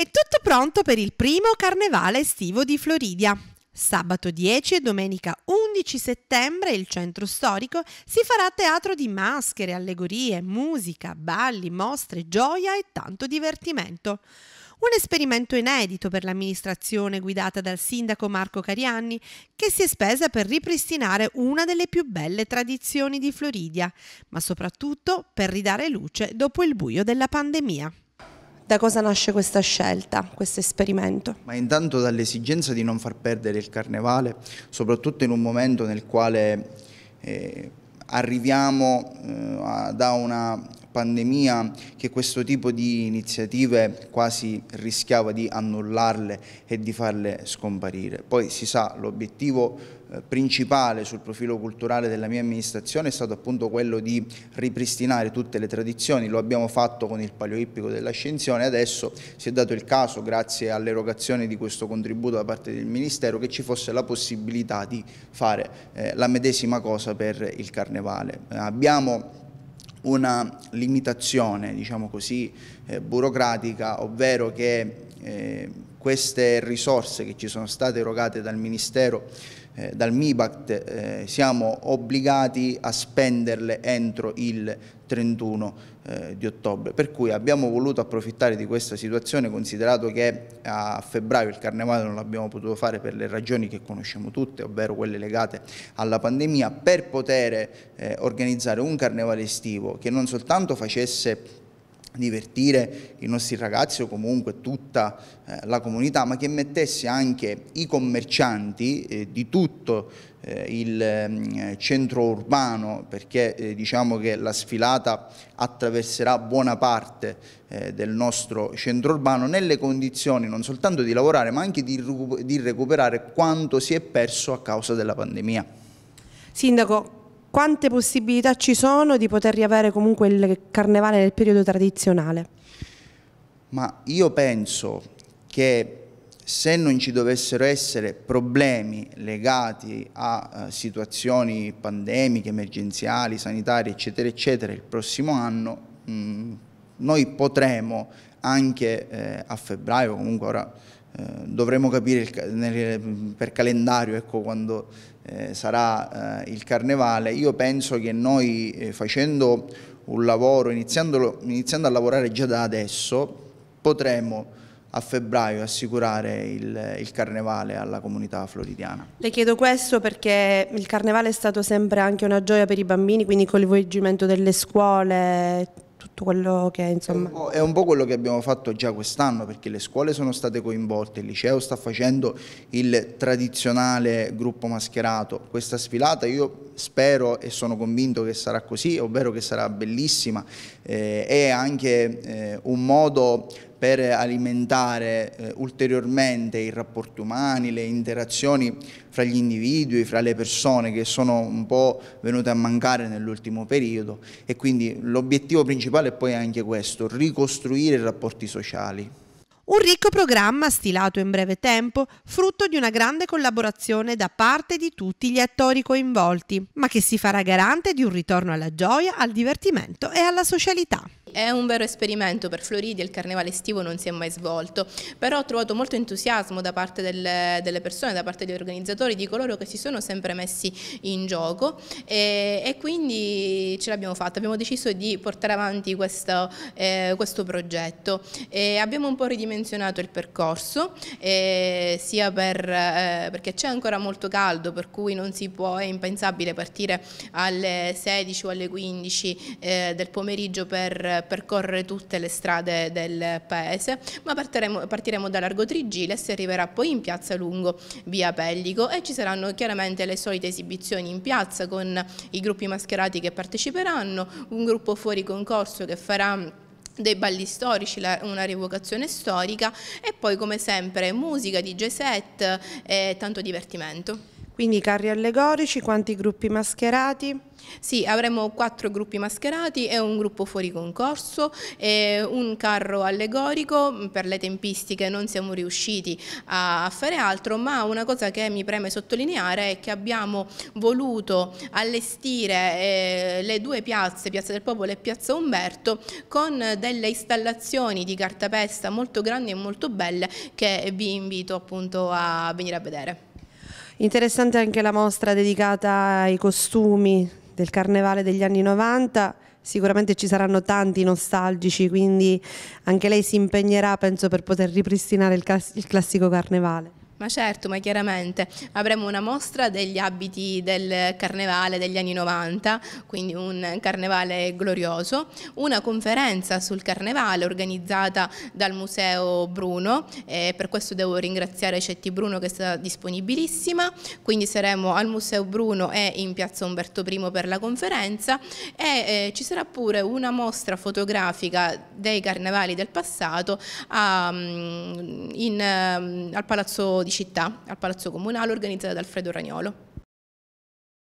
È tutto pronto per il primo carnevale estivo di Floridia. Sabato 10 e domenica 11 settembre il centro storico si farà teatro di maschere, allegorie, musica, balli, mostre, gioia e tanto divertimento. Un esperimento inedito per l'amministrazione guidata dal sindaco Marco Carianni, che si è spesa per ripristinare una delle più belle tradizioni di Floridia, ma soprattutto per ridare luce dopo il buio della pandemia. Da cosa nasce questa scelta, questo esperimento? Ma intanto dall'esigenza di non far perdere il carnevale, soprattutto in un momento nel quale eh, arriviamo eh, da una pandemia che questo tipo di iniziative quasi rischiava di annullarle e di farle scomparire. Poi si sa, l'obiettivo eh, principale sul profilo culturale della mia amministrazione è stato appunto quello di ripristinare tutte le tradizioni, lo abbiamo fatto con il paleoippico dell'ascensione, adesso si è dato il caso, grazie all'erogazione di questo contributo da parte del Ministero, che ci fosse la possibilità di fare eh, la medesima cosa per il Carnevale. Eh, abbiamo una limitazione, diciamo così, eh, burocratica, ovvero che eh, queste risorse che ci sono state erogate dal Ministero, eh, dal MIBACT, eh, siamo obbligati a spenderle entro il 31 eh, di ottobre. Per cui abbiamo voluto approfittare di questa situazione, considerato che a febbraio il carnevale non l'abbiamo potuto fare per le ragioni che conosciamo tutte, ovvero quelle legate alla pandemia, per poter eh, organizzare un carnevale estivo che non soltanto facesse divertire i nostri ragazzi o comunque tutta eh, la comunità, ma che mettesse anche i commercianti eh, di tutto eh, il mm, centro urbano, perché eh, diciamo che la sfilata attraverserà buona parte eh, del nostro centro urbano, nelle condizioni non soltanto di lavorare, ma anche di, di recuperare quanto si è perso a causa della pandemia. Sindaco, quante possibilità ci sono di poter riavere comunque il carnevale nel periodo tradizionale? Ma io penso che se non ci dovessero essere problemi legati a eh, situazioni pandemiche, emergenziali, sanitarie, eccetera, eccetera, il prossimo anno mh, mm, noi potremo anche eh, a febbraio, comunque ora eh, dovremo capire il, nel, per calendario ecco, quando eh, sarà eh, il carnevale. Io penso che noi eh, facendo un lavoro, iniziando a lavorare già da adesso, potremo a febbraio assicurare il, il, carnevale alla comunità floridiana. Le chiedo questo perché il carnevale è stato sempre anche una gioia per i bambini, quindi il coinvolgimento delle scuole, tutto quello che insomma... È un, è un po' quello che abbiamo fatto già quest'anno perché le scuole sono state coinvolte, il liceo sta facendo il tradizionale gruppo mascherato, questa sfilata io spero e sono convinto che sarà così, ovvero che sarà bellissima, eh, è anche eh, un modo per alimentare eh, ulteriormente i rapporti umani, le interazioni fra gli individui, fra le persone che sono un po' venute a mancare nell'ultimo periodo e quindi l'obiettivo principale è poi anche questo, ricostruire i rapporti sociali. Un ricco programma stilato in breve tempo, frutto di una grande collaborazione da parte di tutti gli attori coinvolti, ma che si farà garante di un ritorno alla gioia, al divertimento e alla socialità. È un vero esperimento, per Floridia il carnevale estivo non si è mai svolto, però ho trovato molto entusiasmo da parte delle, delle persone, da parte degli organizzatori, di coloro che si sono sempre messi in gioco e, e quindi ce l'abbiamo fatta, abbiamo deciso di portare avanti questo, eh, questo progetto. E abbiamo un po' ridimensionato il percorso, eh, sia per, eh, perché c'è ancora molto caldo, per cui non si può, è impensabile partire alle 16 o alle 15 eh, del pomeriggio per percorrere tutte le strade del paese, ma partiremo, partiremo da Largo Trigile e si arriverà poi in Piazza Lungo, via Pellico e ci saranno chiaramente le solite esibizioni in piazza con i gruppi mascherati che parteciperanno, un gruppo fuori concorso che farà dei balli storici, una rievocazione storica e poi come sempre musica, DJ set e tanto divertimento. Quindi i carri allegorici, quanti gruppi mascherati? Sì, avremo quattro gruppi mascherati e un gruppo fuori concorso e un carro allegorico, mm, per le tempistiche non siamo riusciti a fare altro, ma una cosa che mi preme sottolineare è che abbiamo voluto allestire eh, le due piazze, Piazza del Popolo e Piazza Umberto, con delle installazioni di cartapesta molto grandi e molto belle che vi invito appunto a venire a vedere. Interessante anche la mostra dedicata ai costumi del carnevale degli anni 90 sicuramente ci saranno tanti nostalgici, quindi anche lei si impegnerà, penso, per poter ripristinare il, classico carnevale. Ma certo, ma chiaramente avremo una mostra degli abiti del carnevale degli anni 90, quindi un carnevale glorioso, una conferenza sul carnevale organizzata dal Museo Bruno e per questo devo ringraziare Cetti Bruno che è stata disponibilissima, quindi saremo al Museo Bruno e in Piazza Umberto I per la conferenza e eh, ci sarà pure una mostra fotografica dei carnevali del passato a, mm, in, ehm, al Palazzo di di città al Palazzo Comunale organizzata da Alfredo Ragnolo.